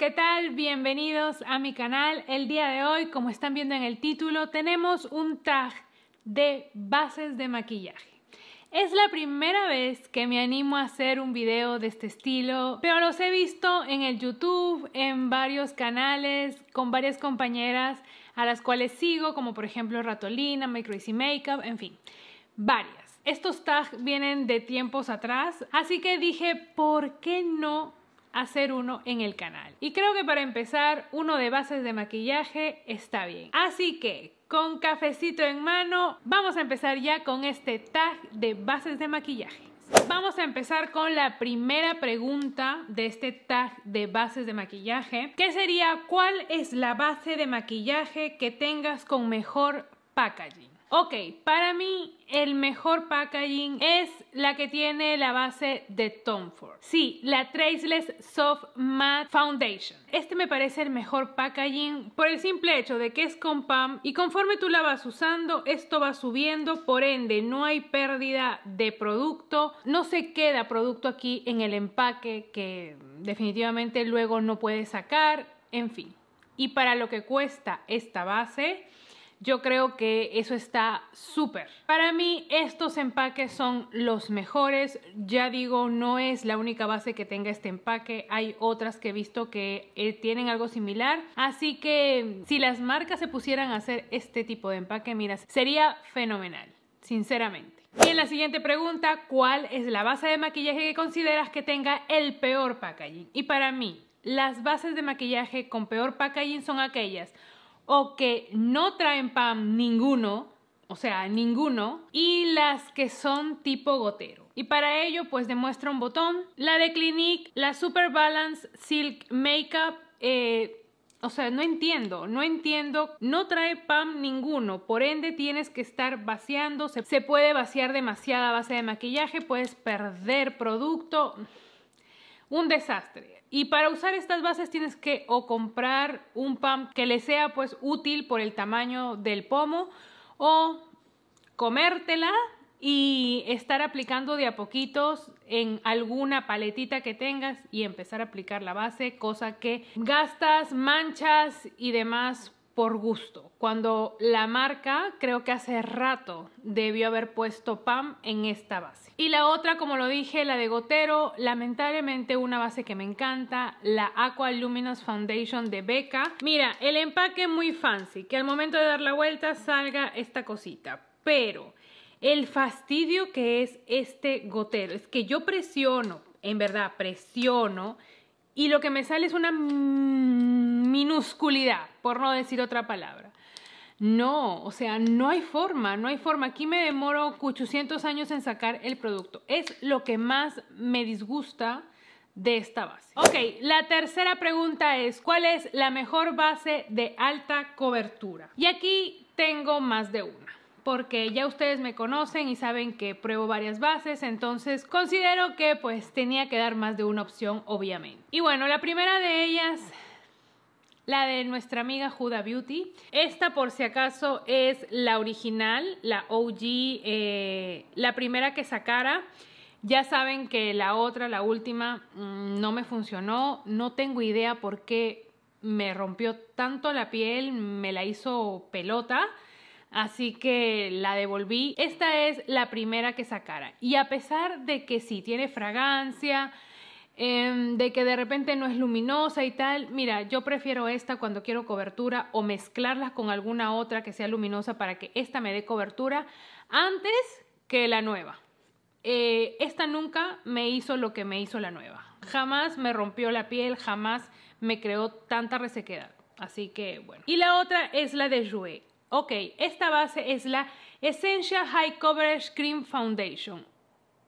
¿qué tal? Bienvenidos a mi canal. El día de hoy, como están viendo en el título, tenemos un tag de bases de maquillaje. Es la primera vez que me animo a hacer un video de este estilo, pero los he visto en el YouTube, en varios canales, con varias compañeras a las cuales sigo, como por ejemplo Ratolina, Micro Crazy Makeup, en fin, varias. Estos tags vienen de tiempos atrás, así que dije, ¿por qué no hacer uno en el canal. Y creo que para empezar, uno de bases de maquillaje está bien. Así que, con cafecito en mano, vamos a empezar ya con este tag de bases de maquillaje. Vamos a empezar con la primera pregunta de este tag de bases de maquillaje, que sería ¿cuál es la base de maquillaje que tengas con mejor packaging? Ok, para mí el mejor packaging es la que tiene la base de Tom Ford. Sí, la Traceless Soft Matte Foundation. Este me parece el mejor packaging por el simple hecho de que es con PAM y conforme tú la vas usando, esto va subiendo, por ende no hay pérdida de producto, no se queda producto aquí en el empaque que definitivamente luego no puedes sacar, en fin. Y para lo que cuesta esta base, yo creo que eso está súper. Para mí estos empaques son los mejores. Ya digo, no es la única base que tenga este empaque. Hay otras que he visto que eh, tienen algo similar. Así que si las marcas se pusieran a hacer este tipo de empaque, mira, sería fenomenal, sinceramente. Y en la siguiente pregunta, ¿cuál es la base de maquillaje que consideras que tenga el peor packaging? Y para mí, las bases de maquillaje con peor packaging son aquellas o que no traen PAM ninguno, o sea, ninguno, y las que son tipo gotero. Y para ello, pues demuestra un botón. La de Clinique, la Super Balance Silk Makeup, eh, o sea, no entiendo, no entiendo. No trae PAM ninguno, por ende tienes que estar vaciando. Se, se, puede vaciar demasiada base de maquillaje, puedes perder producto. Un desastre. Y para usar estas bases tienes que o comprar un pan que le sea pues útil por el tamaño del pomo o comértela y estar aplicando de a poquitos en alguna paletita que tengas y empezar a aplicar la base, cosa que gastas, manchas y demás por gusto, cuando la marca creo que hace rato debió haber puesto PAM en esta base. Y la otra, como lo dije, la de Gotero, lamentablemente una base que me encanta, la Aqua Luminous Foundation de Becca. Mira, el empaque muy fancy, que al momento de dar la vuelta salga esta cosita, pero el fastidio que es este gotero, es que yo presiono, en verdad presiono, y lo que me sale es una minusculidad, por no decir otra palabra. No, o sea, no hay forma, no hay forma. Aquí me demoro 800 años en sacar el producto. Es lo que más me disgusta de esta base. Ok, la tercera pregunta es, ¿cuál es la mejor base de alta cobertura? Y aquí tengo más de una, porque ya ustedes me conocen y saben que pruebo varias bases, entonces considero que pues tenía que dar más de una opción, obviamente. Y bueno, la primera de ellas la de nuestra amiga Huda Beauty. Esta, por si acaso, es la original, la OG, eh, la primera que sacara. Ya saben que la otra, la última, mm, no me funcionó. No tengo idea por qué me rompió tanto la piel, me la hizo pelota. Así que la devolví. Esta es la primera que sacara. Y a pesar de que sí tiene fragancia, Em, de que de repente no es luminosa y tal. Mira, yo prefiero esta cuando quiero cobertura o mezclarlas con alguna otra que sea luminosa para que esta me dé cobertura antes que la nueva. Eh, esta nunca me hizo lo que me hizo la nueva. Jamás me rompió la piel, jamás me creó tanta resequedad. Así que bueno. Y la otra es la de Jouer. Ok, esta base es la Essential High Coverage Cream Foundation.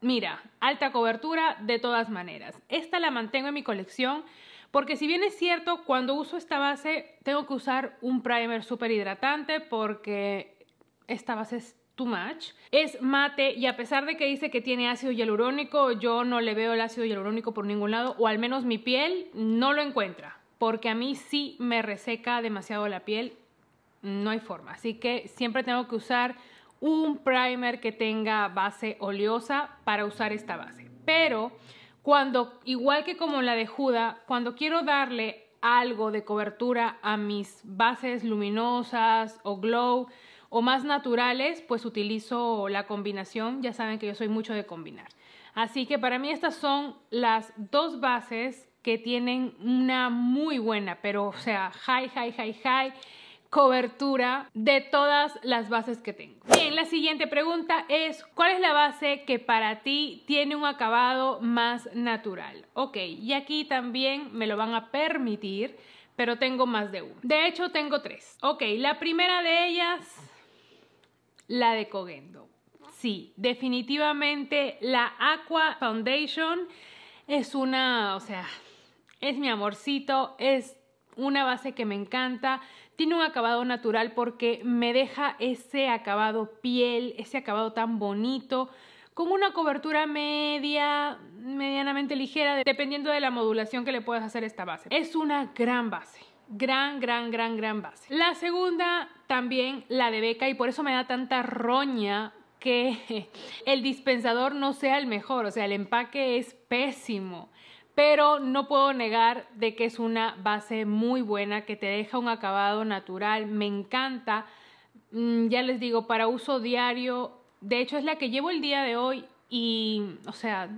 Mira, alta cobertura de todas maneras. Esta la mantengo en mi colección porque si bien es cierto, cuando uso esta base tengo que usar un primer súper hidratante porque esta base es too much. Es mate y a pesar de que dice que tiene ácido hialurónico, yo no le veo el ácido hialurónico por ningún lado o al menos mi piel no lo encuentra porque a mí sí me reseca demasiado la piel. No hay forma. Así que siempre tengo que usar un primer que tenga base oleosa para usar esta base. Pero cuando, igual que como la de Juda, cuando quiero darle algo de cobertura a mis bases luminosas o glow o más naturales, pues utilizo la combinación. Ya saben que yo soy mucho de combinar. Así que para mí estas son las dos bases que tienen una muy buena, pero o sea, high, high, high, high cobertura de todas las bases que tengo. Bien, la siguiente pregunta es, ¿cuál es la base que para ti tiene un acabado más natural? Ok, y aquí también me lo van a permitir, pero tengo más de uno. De hecho, tengo tres. Ok, la primera de ellas, la de Cogendo, Sí, definitivamente la Aqua Foundation es una, o sea, es mi amorcito, es una base que me encanta tiene un acabado natural porque me deja ese acabado piel, ese acabado tan bonito, con una cobertura media, medianamente ligera, dependiendo de la modulación que le puedas hacer a esta base. Es una gran base gran, gran, gran, gran base. La segunda también la de beca y por eso me da tanta roña que el dispensador no sea el mejor, o sea, el empaque es pésimo pero no puedo negar de que es una base muy buena que te deja un acabado natural, me encanta, mm, ya les digo, para uso diario, de hecho es la que llevo el día de hoy y, o sea,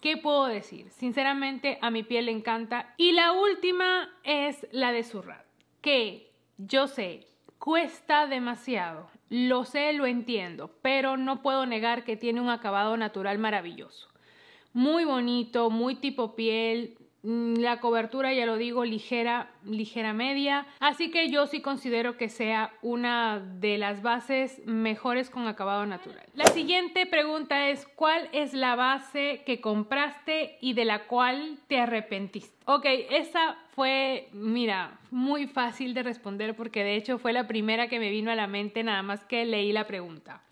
¿qué puedo decir? Sinceramente a mi piel le encanta. Y la última es la de Surrat, que yo sé, cuesta demasiado, lo sé, lo entiendo, pero no puedo negar que tiene un acabado natural maravilloso muy bonito, muy tipo piel, mm, la cobertura, ya lo digo, ligera, ligera media. Así que yo sí considero que sea una de las bases mejores con acabado natural. La siguiente pregunta es, ¿cuál es la base que compraste y de la cual te arrepentiste? Ok, esa fue, mira, muy fácil de responder porque de hecho fue la primera que me vino a la mente nada más que leí la pregunta.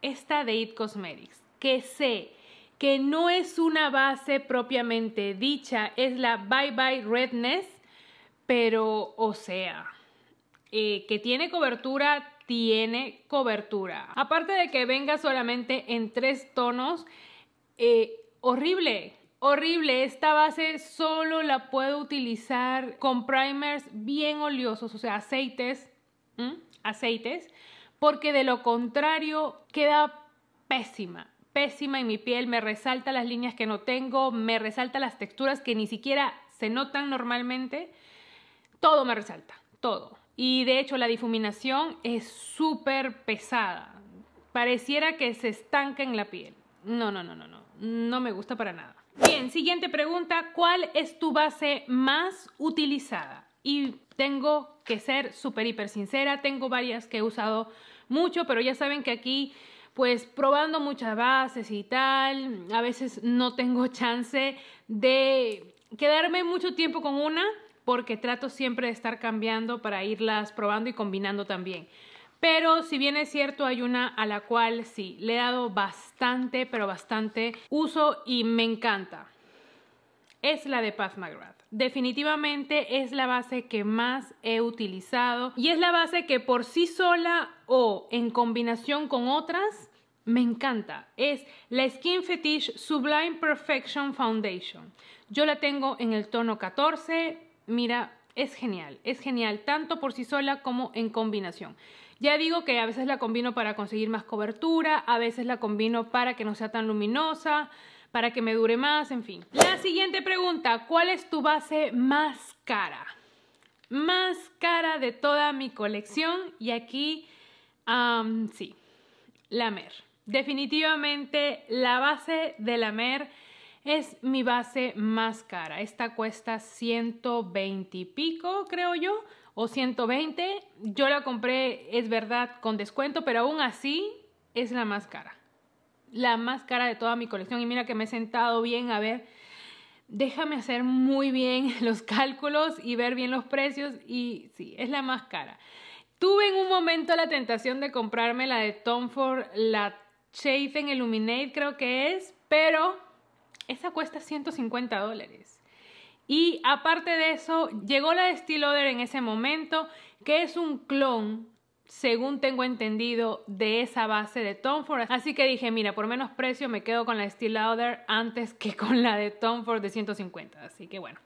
Esta de It Cosmetics, que sé que no es una base propiamente dicha, es la Bye Bye Redness, pero o sea, eh, que tiene cobertura, tiene cobertura. Aparte de que venga solamente en tres tonos, eh, horrible, horrible. Esta base solo la puedo utilizar con primers bien oleosos, o sea, aceites, aceites, porque de lo contrario queda pésima pésima en mi piel, me resalta las líneas que no tengo, me resalta las texturas que ni siquiera se notan normalmente. Todo me resalta, todo. Y de hecho la difuminación es súper pesada. Pareciera que se estanca en la piel. No, no, no, no, no. No me gusta para nada. Bien, siguiente pregunta. ¿Cuál es tu base más utilizada? Y tengo que ser súper, hiper sincera. Tengo varias que he usado mucho, pero ya saben que aquí pues probando muchas bases y tal, a veces no tengo chance de quedarme mucho tiempo con una porque trato siempre de estar cambiando para irlas probando y combinando también. Pero si bien es cierto, hay una a la cual sí, le he dado bastante, pero bastante uso y me encanta. Es la de Pat McGrath. Definitivamente es la base que más he utilizado y es la base que por sí sola o en combinación con otras me encanta. Es la Skin Fetish Sublime Perfection Foundation. Yo la tengo en el tono 14. Mira, es genial, es genial, tanto por sí sola como en combinación. Ya digo que a veces la combino para conseguir más cobertura, a veces la combino para que no sea tan luminosa, para que me dure más, en fin. La siguiente pregunta, ¿cuál es tu base más cara? Más cara de toda mi colección y aquí, sí, la Mer. Definitivamente la base de la MER es mi base más cara. Esta cuesta 120 y pico, creo yo, o 120. Yo la compré, es verdad, con descuento, pero aún así es la más cara. La más cara de toda mi colección. Y mira que me he sentado bien a ver. Déjame hacer muy bien los cálculos y ver bien los precios. Y sí, es la más cara. Tuve en un momento la tentación de comprarme la de Tom Ford, la Shaven en Illuminate creo que es, pero esa cuesta 150 dólares. Y aparte de eso, llegó la de Steel Other en ese momento, que es un clon, según tengo entendido, de esa base de Tom Ford. Así que dije, mira, por menos precio me quedo con la Steel Other antes que con la de Tom Ford de 150. Así que bueno,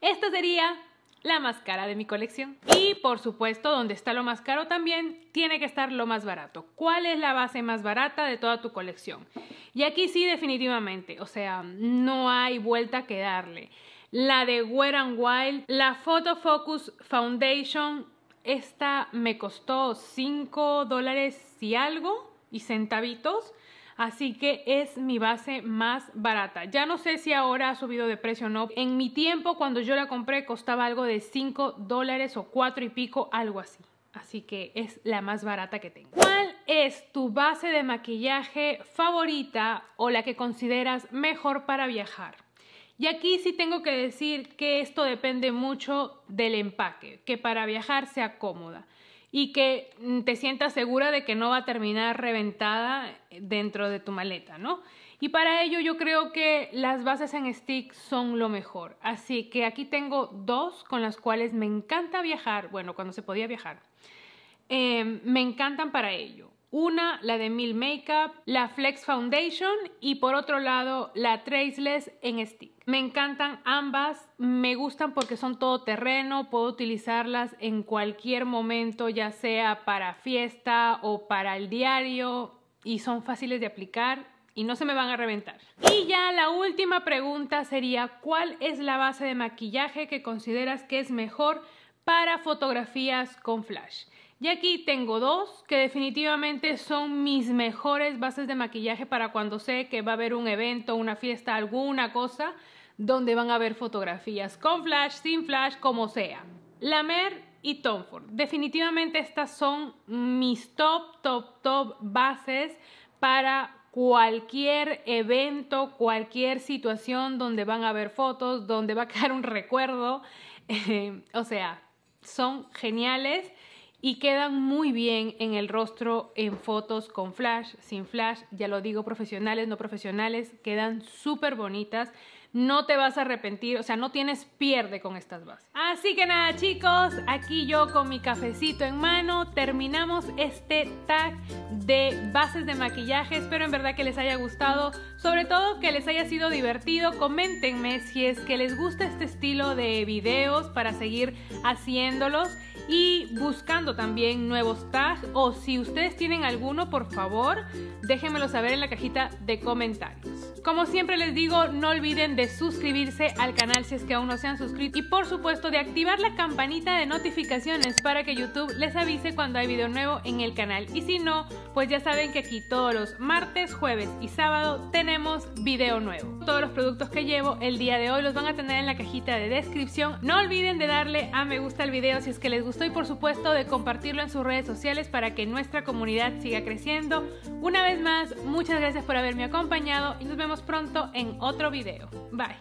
esta sería la más cara de mi colección. Y por supuesto, donde está lo más caro también, tiene que estar lo más barato. ¿Cuál es la base más barata de toda tu colección? Y aquí sí, definitivamente, o sea, no hay vuelta que darle. La de Wet Wild, la Photo Focus Foundation, esta me costó 5 dólares y algo y centavitos así que es mi base más barata. Ya no sé si ahora ha subido de precio o no. En mi tiempo, cuando yo la compré, costaba algo de 5 dólares o 4 y pico, algo así. Así que es la más barata que tengo. ¿Cuál es tu base de maquillaje favorita o la que consideras mejor para viajar? Y aquí sí tengo que decir que esto depende mucho del empaque, que para viajar sea cómoda y que mm, te sientas segura de que no va a terminar reventada eh, dentro de tu maleta, ¿no? Y para ello yo creo que las bases en stick son lo mejor. Así que aquí tengo dos con las cuales me encanta viajar, bueno, cuando se podía viajar. Eh, me encantan para ello. Una, la de Mil Makeup, la Flex Foundation y por otro lado la Traceless en Stick. Me encantan ambas, me gustan porque son todo terreno puedo utilizarlas en cualquier momento, ya sea para fiesta o para el diario y son fáciles de aplicar y no se me van a reventar. Y ya la última pregunta sería, ¿cuál es la base de maquillaje que consideras que es mejor para fotografías con flash. Y aquí tengo dos que definitivamente son mis mejores bases de maquillaje para cuando sé que va a haber un evento, una fiesta, alguna cosa donde van a haber fotografías con flash, sin flash, como sea. Lamer y Tom Ford. Definitivamente estas son mis top, top, top bases para cualquier evento, cualquier situación donde van a haber fotos, donde va a quedar un recuerdo. Eh, o sea, son geniales y quedan muy bien en el rostro en fotos con flash, sin flash, ya lo digo, profesionales, no profesionales, quedan súper bonitas no te vas a arrepentir, o sea, no tienes pierde con estas bases. Así que nada chicos, aquí yo con mi cafecito en mano terminamos este tag de bases de maquillaje. Espero en verdad que les haya gustado, sobre todo que les haya sido divertido. Coméntenme si es que les gusta este estilo de videos para seguir haciéndolos y buscando también nuevos tags o si ustedes tienen alguno, por favor, déjenmelo saber en la cajita de comentarios. Como siempre les digo, no olviden de suscribirse al canal si es que aún no se han suscrito y por supuesto de activar la campanita de notificaciones para que YouTube les avise cuando hay video nuevo en el canal. Y si no, pues ya saben que aquí todos los martes, jueves y sábado tenemos video nuevo. Todos los productos que llevo el día de hoy los van a tener en la cajita de descripción. No olviden de darle a me gusta al video si es que les gustó y por supuesto de compartirlo en sus redes sociales para que nuestra comunidad siga creciendo. Una vez más, muchas gracias por haberme acompañado y nos vemos pronto en otro video. Bye.